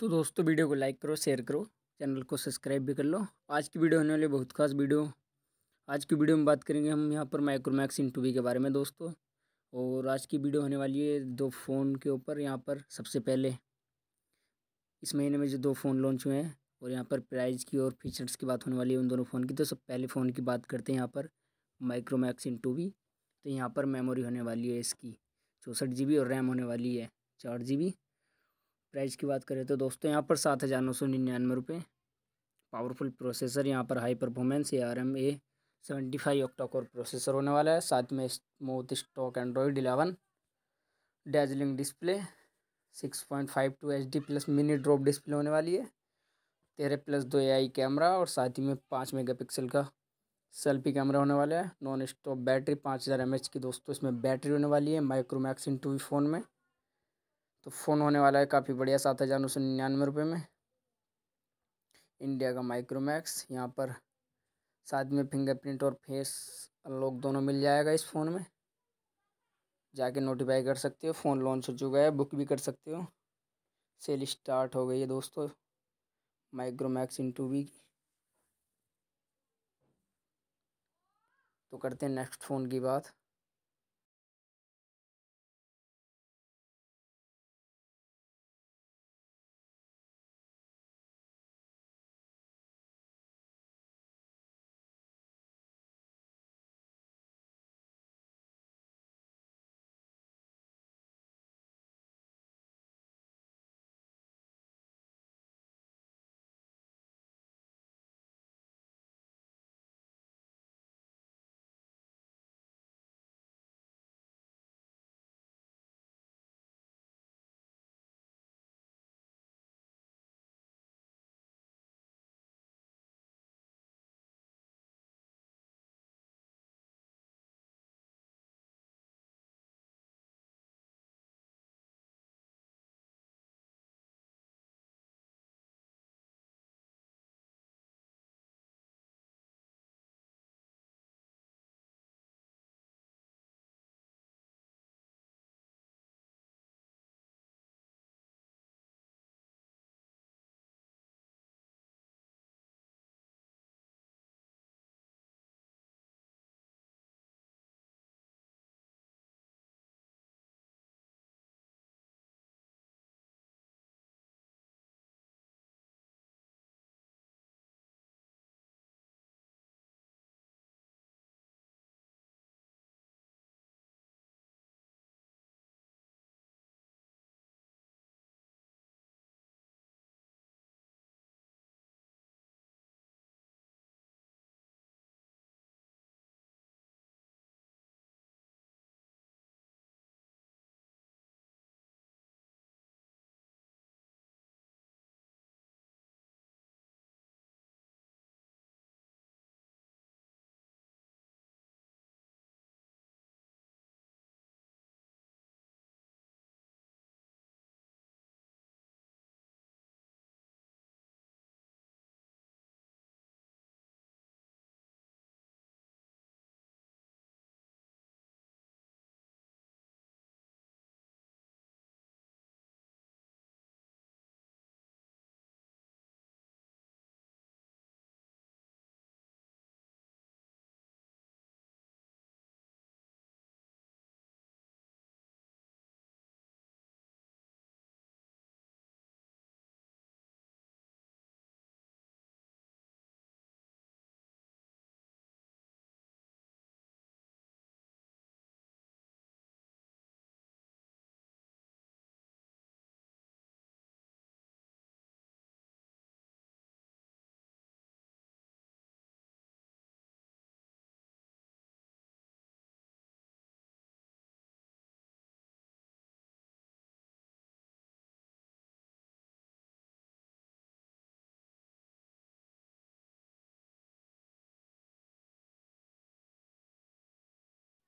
तो दोस्तों वीडियो को लाइक करो शेयर करो चैनल को सब्सक्राइब भी कर लो आज की वीडियो होने वाली बहुत खास वीडियो आज की वीडियो में बात करेंगे हम यहाँ पर माइक्रोमैक्स इन के बारे में दोस्तों और आज की वीडियो होने वाली है दो फ़ोन के ऊपर यहाँ पर सबसे पहले इस महीने में जो दो फ़ोन लॉन्च हुए हैं और यहाँ पर प्राइस की और फीचर्स की बात होने वाली है उन दोनों फ़ोन की तो सब पहले फ़ोन की बात करते हैं यहाँ पर माइक्रोमैक्स इन टू तो यहाँ पर मेमोरी होने वाली है इसकी चौंसठ जी और रैम होने वाली है चार जी प्राइस की बात करें तो दोस्तों यहाँ पर सात हज़ार नौ सौ निन्यानवे रुपये पावरफुल प्रोसेसर यहाँ पर high performance A R M A seventy five octa core processor होने वाला है साथ में smooth stock Android eleven dazzling display six point five two H D plus mini drop display होने वाली है तेरह प्लस दो ए आई कैमरा और साथ ही में पाँच मेगा पिक्सल का सेल्फी कैमरा होने वाला है नॉन स्टॉप बैटरी पाँच हज़ार एम एच की दोस्तों इसमें बैटरी होने वाली है Micromax in two V phone में तो फ़ोन होने वाला है काफ़ी बढ़िया सात हज़ार नौ सौ निन्यानवे रुपये में इंडिया का माइक्रोमैक्स यहाँ पर साथ में फिंगरप्रिंट और फेस अनलॉक दोनों मिल जाएगा इस फ़ोन में जाके नोटिफाई कर सकते हो फ़ोन लॉन्च हो चुका है बुक भी कर सकते हो सेल स्टार्ट हो गई है दोस्तों माइक्रोमैक्स इन टू वी तो करते हैं नेक्स्ट फ़ोन की बात